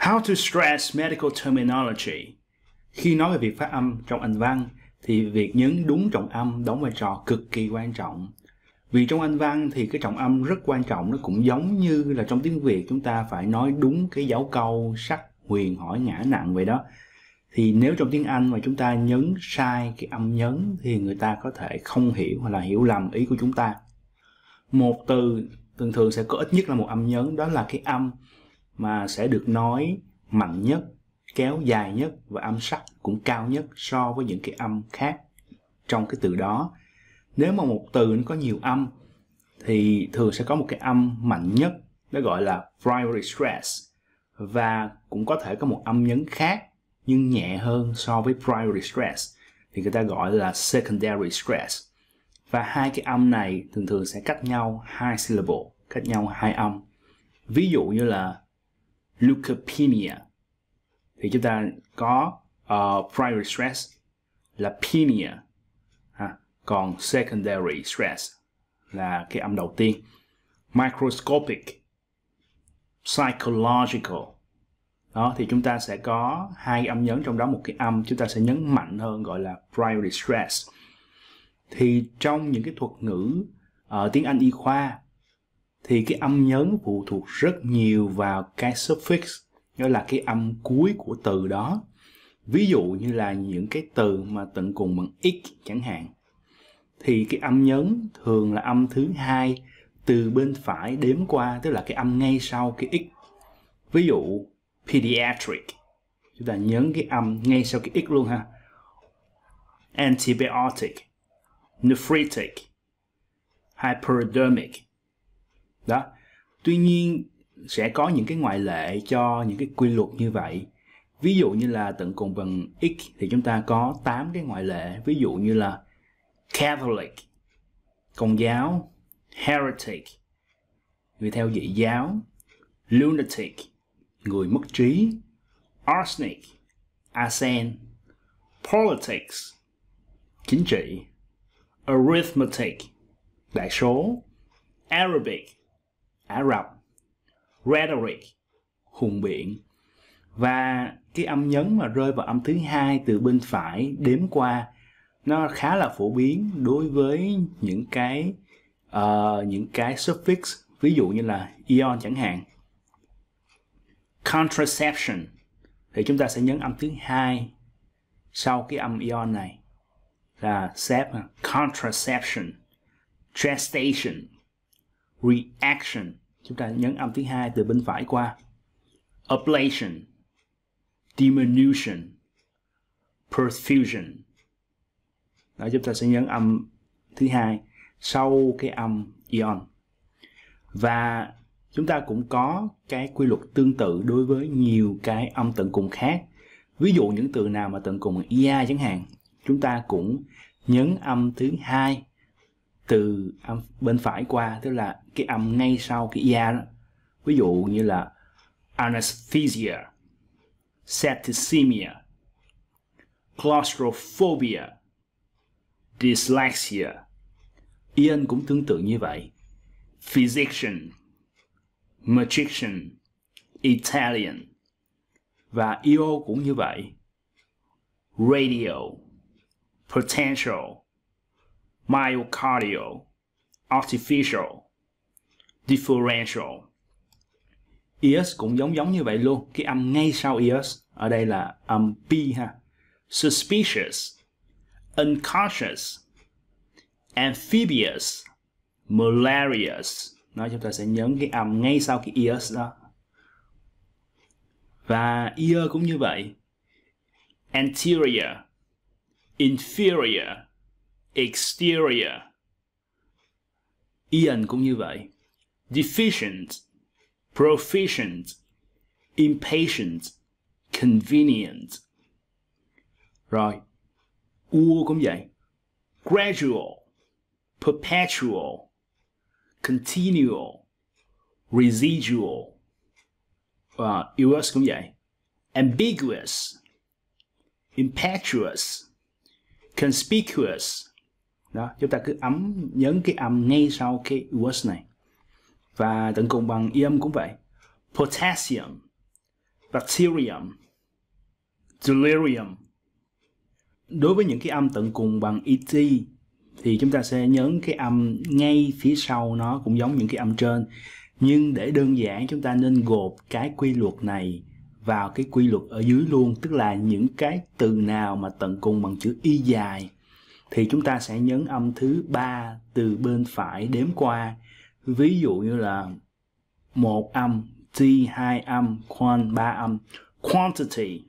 How to stress medical terminology. Khi nói về việc phát âm trong Anh văn thì việc nhấn đúng trọng âm đóng vai trò cực kỳ quan trọng. Vì trong Anh văn thì cái trọng âm rất quan trọng nó cũng giống như là trong tiếng Việt chúng ta phải nói đúng cái dấu câu sắc huyền hỏi ngã nặng vậy đó. Thì nếu trong tiếng Anh mà chúng ta nhấn sai cái âm nhấn thì người ta có thể không hiểu hoặc là hiểu lầm ý của chúng ta. Một từ thường thường sẽ có ít nhất là một âm nhấn đó là cái âm mà sẽ được nói mạnh nhất kéo dài nhất và âm sắc cũng cao nhất so với những cái âm khác trong cái từ đó nếu mà một từ nó có nhiều âm thì thường sẽ có một cái âm mạnh nhất nó gọi là primary stress và cũng có thể có một âm nhấn khác nhưng nhẹ hơn so với primary stress thì người ta gọi là secondary stress và hai cái âm này thường thường sẽ cách nhau hai syllable cách nhau hai âm ví dụ như là leukopenia thì chúng ta có uh, primary stress là penia à, còn secondary stress là cái âm đầu tiên microscopic psychological đó thì chúng ta sẽ có hai âm nhấn trong đó một cái âm chúng ta sẽ nhấn mạnh hơn gọi là primary stress thì trong những cái thuật ngữ ở ờ, uh, tiếng Anh y khoa thì cái âm nhấn phụ thuộc rất nhiều vào cái suffix nghĩa là cái âm cuối của từ đó ví dụ như là những cái từ mà tận cùng bằng x chẳng hạn thì cái âm nhấn thường là âm thứ hai từ bên phải đếm qua tức là cái âm ngay sau cái x ví dụ pediatric chúng ta nhấn cái âm ngay sau cái x luôn ha antibiotic nephritic hyperdermic đó tuy nhiên sẽ có những cái ngoại lệ cho những cái quy luật như vậy ví dụ như là tận cùng bằng x thì chúng ta có 8 cái ngoại lệ ví dụ như là Catholic công giáo heretic người theo dị giáo lunatic người mất trí arsenic arsen politics chính trị arithmetic đại số arabic Ả Rập rhetoric hùng biện và cái âm nhấn mà rơi vào âm thứ hai từ bên phải đếm qua nó khá là phổ biến đối với những cái uh, những cái suffix ví dụ như là ion chẳng hạn contraception thì chúng ta sẽ nhấn âm thứ hai sau cái âm ion này là sep contraception gestation reaction chúng ta nhấn âm thứ hai từ bên phải qua ablation diminution perfusion đó chúng ta sẽ nhấn âm thứ hai sau cái âm ion và chúng ta cũng có cái quy luật tương tự đối với nhiều cái âm tận cùng khác ví dụ những từ nào mà tận cùng ia chẳng hạn chúng ta cũng nhấn âm thứ hai từ âm bên phải qua tức là cái âm ngay sau cái ia đó ví dụ như là anesthesia septicemia claustrophobia dyslexia Ian cũng tương tự như vậy physician magician Italian và IO cũng như vậy radio potential myocardial, artificial, differential. ES cũng giống giống như vậy luôn. Cái âm ngay sau ES ở đây là âm P ha. Suspicious, unconscious, amphibious, malarious. nói chúng ta sẽ nhấn cái âm ngay sau cái ES đó. Và ear cũng như vậy. Anterior, inferior, exterior. Ian cũng như vậy. Deficient, proficient, impatient, convenient. Rồi, u cũng vậy. Gradual, perpetual, continual, residual. Và us cũng vậy. Ambiguous, impetuous, conspicuous, đó chúng ta cứ ấm nhấn cái âm ngay sau cái words này và tận cùng bằng y âm cũng vậy potassium bacterium delirium đối với những cái âm tận cùng bằng et thì chúng ta sẽ nhấn cái âm ngay phía sau nó cũng giống những cái âm trên nhưng để đơn giản chúng ta nên gộp cái quy luật này vào cái quy luật ở dưới luôn tức là những cái từ nào mà tận cùng bằng chữ y dài thì chúng ta sẽ nhấn âm thứ ba từ bên phải đếm qua ví dụ như là một âm t hai âm quan ba âm quantity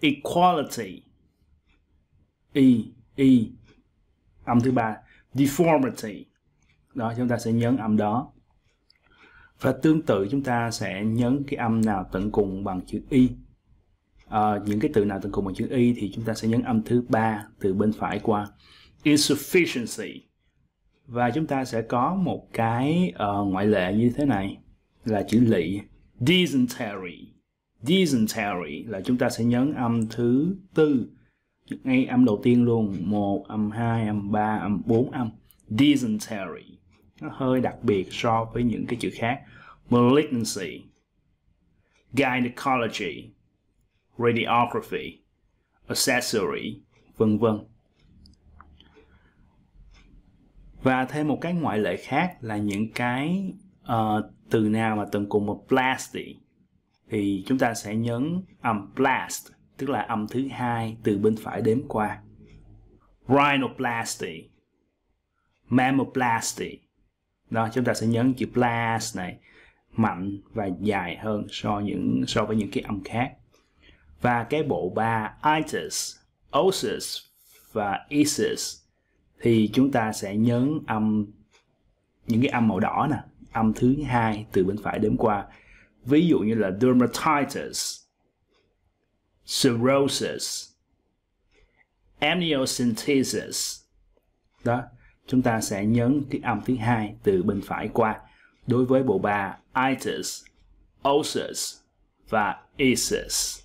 equality e e âm thứ ba deformity đó chúng ta sẽ nhấn âm đó và tương tự chúng ta sẽ nhấn cái âm nào tận cùng bằng chữ y e à, những cái từ nào từng cùng bằng chữ y thì chúng ta sẽ nhấn âm thứ ba từ bên phải qua insufficiency và chúng ta sẽ có một cái uh, ngoại lệ như thế này là chữ lị dysentery dysentery là chúng ta sẽ nhấn âm thứ tư ngay âm đầu tiên luôn một âm hai âm ba âm bốn âm dysentery nó hơi đặc biệt so với những cái chữ khác malignancy gynecology radiography, accessory, vân vân. Và thêm một cái ngoại lệ khác là những cái uh, từ nào mà từng cùng một plasty thì chúng ta sẽ nhấn âm blast tức là âm thứ hai từ bên phải đếm qua. Rhinoplasty, mammoplasty. Đó, chúng ta sẽ nhấn chữ blast này mạnh và dài hơn so với những so với những cái âm khác và cái bộ ba itis, osis và isis thì chúng ta sẽ nhấn âm những cái âm màu đỏ nè, âm thứ hai từ bên phải đếm qua. Ví dụ như là dermatitis, cirrhosis, amniocentesis. Đó, chúng ta sẽ nhấn cái âm thứ hai từ bên phải qua đối với bộ ba itis, osis và isis.